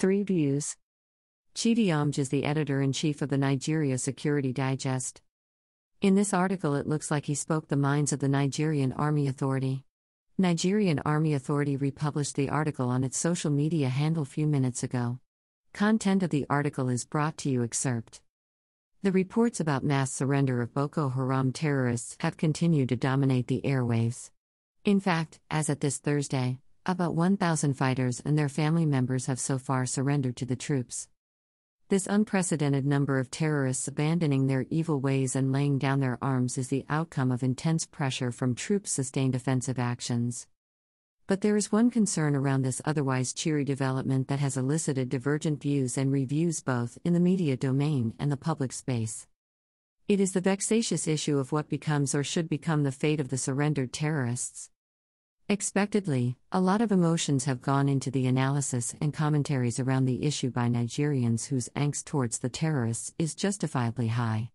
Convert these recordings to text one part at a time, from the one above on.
3 Views Chidi Omj is the editor in chief of the Nigeria Security Digest. In this article, it looks like he spoke the minds of the Nigerian Army Authority. Nigerian Army Authority republished the article on its social media handle few minutes ago. Content of the article is brought to you excerpt. The reports about mass surrender of Boko Haram terrorists have continued to dominate the airwaves. In fact, as at this Thursday, about 1,000 fighters and their family members have so far surrendered to the troops. This unprecedented number of terrorists abandoning their evil ways and laying down their arms is the outcome of intense pressure from troops' sustained offensive actions. But there is one concern around this otherwise cheery development that has elicited divergent views and reviews both in the media domain and the public space. It is the vexatious issue of what becomes or should become the fate of the surrendered terrorists. Expectedly, a lot of emotions have gone into the analysis and commentaries around the issue by Nigerians whose angst towards the terrorists is justifiably high.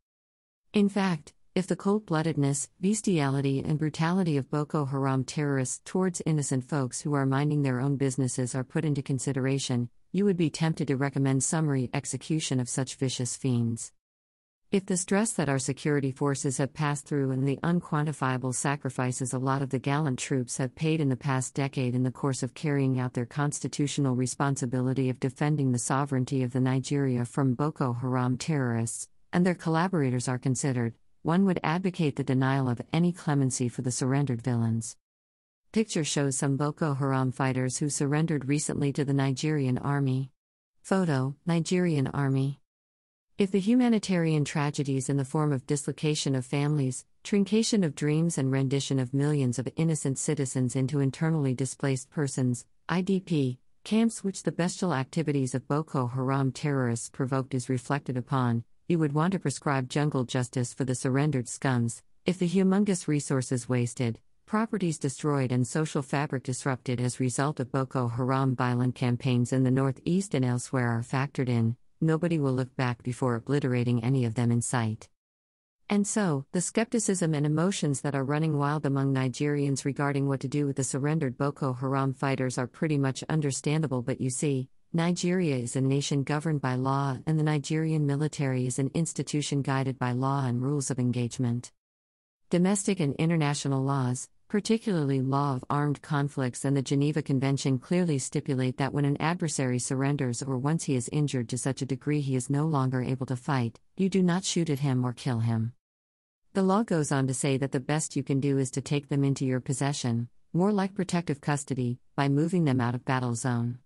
In fact, if the cold bloodedness, bestiality, and brutality of Boko Haram terrorists towards innocent folks who are minding their own businesses are put into consideration, you would be tempted to recommend summary execution of such vicious fiends. If the stress that our security forces have passed through and the unquantifiable sacrifices a lot of the gallant troops have paid in the past decade in the course of carrying out their constitutional responsibility of defending the sovereignty of the Nigeria from Boko Haram terrorists, and their collaborators are considered, one would advocate the denial of any clemency for the surrendered villains. Picture shows some Boko Haram fighters who surrendered recently to the Nigerian army. Photo Nigerian Army if the humanitarian tragedies in the form of dislocation of families, truncation of dreams, and rendition of millions of innocent citizens into internally displaced persons, IDP, camps which the bestial activities of Boko Haram terrorists provoked is reflected upon, you would want to prescribe jungle justice for the surrendered scums, if the humongous resources wasted, properties destroyed, and social fabric disrupted as result of Boko Haram violent campaigns in the northeast and elsewhere are factored in nobody will look back before obliterating any of them in sight. And so, the skepticism and emotions that are running wild among Nigerians regarding what to do with the surrendered Boko Haram fighters are pretty much understandable, but you see, Nigeria is a nation governed by law, and the Nigerian military is an institution guided by law and rules of engagement. Domestic and international laws, particularly law of armed conflicts and the Geneva Convention clearly stipulate that when an adversary surrenders or once he is injured to such a degree he is no longer able to fight, you do not shoot at him or kill him. The law goes on to say that the best you can do is to take them into your possession, more like protective custody, by moving them out of battle zone.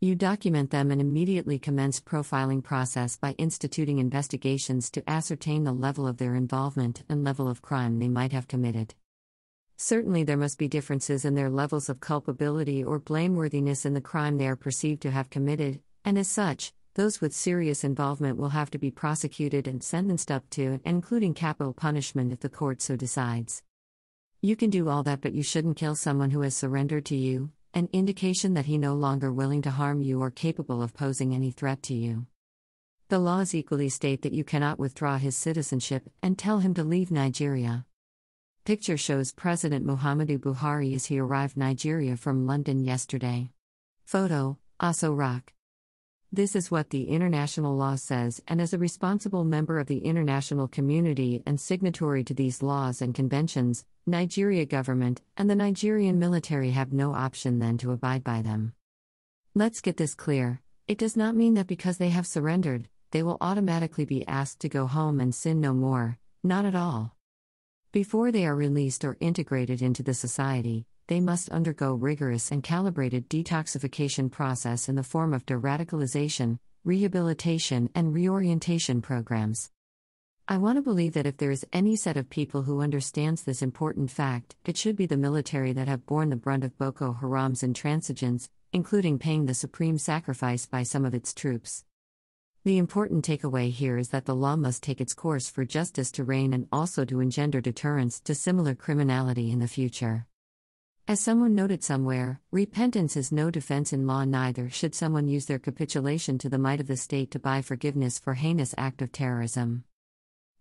You document them and immediately commence profiling process by instituting investigations to ascertain the level of their involvement and level of crime they might have committed. Certainly, there must be differences in their levels of culpability or blameworthiness in the crime they are perceived to have committed, and as such, those with serious involvement will have to be prosecuted and sentenced up to including capital punishment if the court so decides. You can do all that, but you shouldn't kill someone who has surrendered to you, an indication that he no longer willing to harm you or capable of posing any threat to you. The laws equally state that you cannot withdraw his citizenship and tell him to leave Nigeria. Picture shows President Muhammadu Buhari as he arrived Nigeria from London yesterday. Photo, Aso Rock. This is what the international law says, and as a responsible member of the international community and signatory to these laws and conventions, Nigeria government and the Nigerian military have no option than to abide by them. Let's get this clear. It does not mean that because they have surrendered, they will automatically be asked to go home and sin no more, not at all. Before they are released or integrated into the society, they must undergo rigorous and calibrated detoxification process in the form of deradicalization, rehabilitation, and reorientation programs. I want to believe that if there is any set of people who understands this important fact, it should be the military that have borne the brunt of Boko Haram's intransigence, including paying the supreme sacrifice by some of its troops. The important takeaway here is that the law must take its course for justice to reign and also to engender deterrence to similar criminality in the future. As someone noted somewhere, repentance is no defense in law, neither should someone use their capitulation to the might of the state to buy forgiveness for heinous act of terrorism.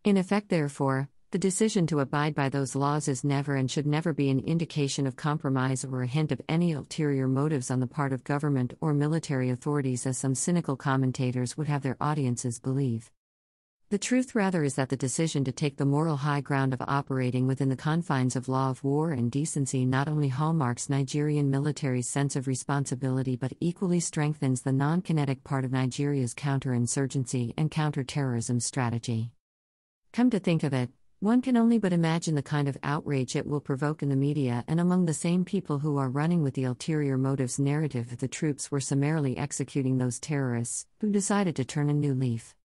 In effect, therefore, the decision to abide by those laws is never and should never be an indication of compromise or a hint of any ulterior motives on the part of government or military authorities, as some cynical commentators would have their audiences believe. The truth, rather, is that the decision to take the moral high ground of operating within the confines of law of war and decency not only hallmarks Nigerian military's sense of responsibility but equally strengthens the non kinetic part of Nigeria's counterinsurgency and counterterrorism strategy. Come to think of it, one can only but imagine the kind of outrage it will provoke in the media and among the same people who are running with the ulterior motives narrative that the troops were summarily executing those terrorists who decided to turn a new leaf.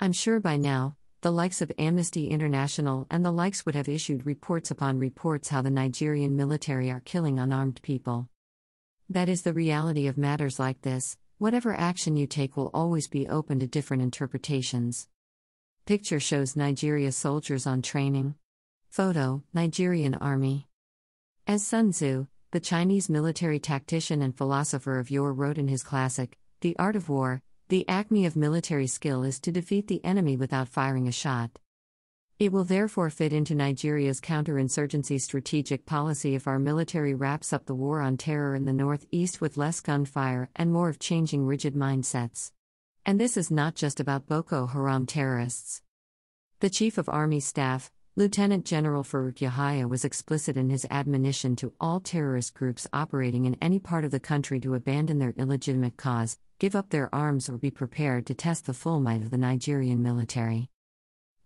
I'm sure by now, the likes of Amnesty International and the likes would have issued reports upon reports how the Nigerian military are killing unarmed people. That is the reality of matters like this, whatever action you take will always be open to different interpretations. Picture shows Nigeria soldiers on training. Photo Nigerian Army. As Sun Tzu, the Chinese military tactician and philosopher of yore, wrote in his classic, The Art of War, the acme of military skill is to defeat the enemy without firing a shot. It will therefore fit into Nigeria's counterinsurgency strategic policy if our military wraps up the war on terror in the northeast with less gunfire and more of changing rigid mindsets. And this is not just about Boko Haram terrorists. The Chief of Army Staff, Lieutenant General Farouk Yahya was explicit in his admonition to all terrorist groups operating in any part of the country to abandon their illegitimate cause, give up their arms, or be prepared to test the full might of the Nigerian military.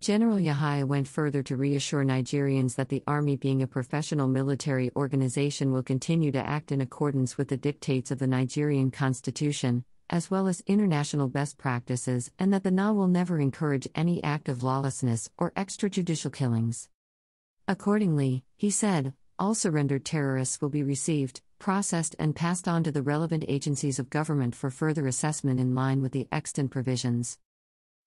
General Yahya went further to reassure Nigerians that the Army, being a professional military organization, will continue to act in accordance with the dictates of the Nigerian Constitution, as well as international best practices, and that the NA will never encourage any act of lawlessness or extrajudicial killings. Accordingly, he said, all surrendered terrorists will be received, processed, and passed on to the relevant agencies of government for further assessment in line with the extant provisions.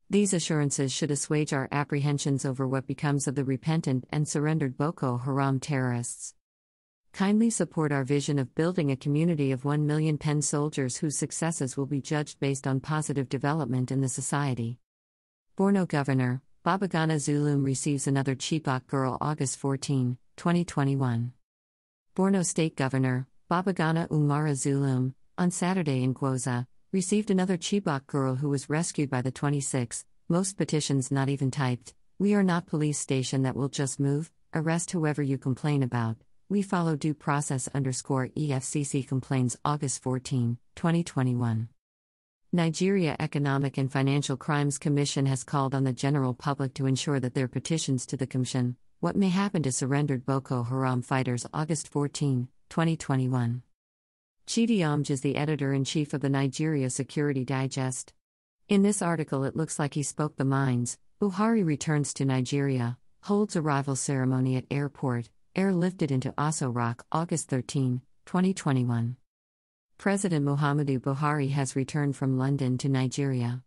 These assurances should assuage our apprehensions over what becomes of the repentant and surrendered Boko Haram terrorists. Kindly support our vision of building a community of 1 million Penn soldiers whose successes will be judged based on positive development in the society. Borno Governor, Babagana Zulum receives another Chibok Girl August 14, 2021. Borno State Governor, Babagana Umara Zulum, on Saturday in Gwoza, received another Chibok girl who was rescued by the 26, most petitions not even typed. We are not police station that will just move, arrest whoever you complain about. We follow due process underscore EFCC complains August 14, 2021. Nigeria Economic and Financial Crimes Commission has called on the general public to ensure that their petitions to the Commission, what may happen to surrendered Boko Haram fighters August 14, 2021. Chidi Omj is the editor in chief of the Nigeria Security Digest. In this article, it looks like he spoke the minds. Buhari returns to Nigeria, holds arrival ceremony at airport, airlifted into Aso Rock August 13, 2021. President Muhammadu Buhari has returned from London to Nigeria.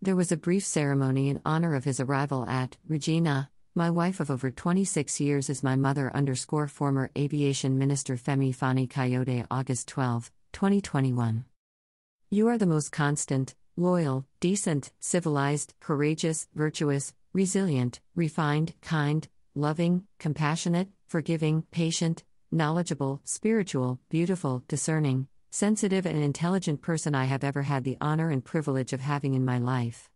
There was a brief ceremony in honor of his arrival at Regina. My wife of over 26 years is my mother underscore former aviation minister Femi Fani Coyote August 12, 2021. You are the most constant, loyal, decent, civilized, courageous, virtuous, resilient, refined, kind, loving, compassionate, forgiving, patient, knowledgeable, spiritual, beautiful, discerning, sensitive, and intelligent person I have ever had the honor and privilege of having in my life.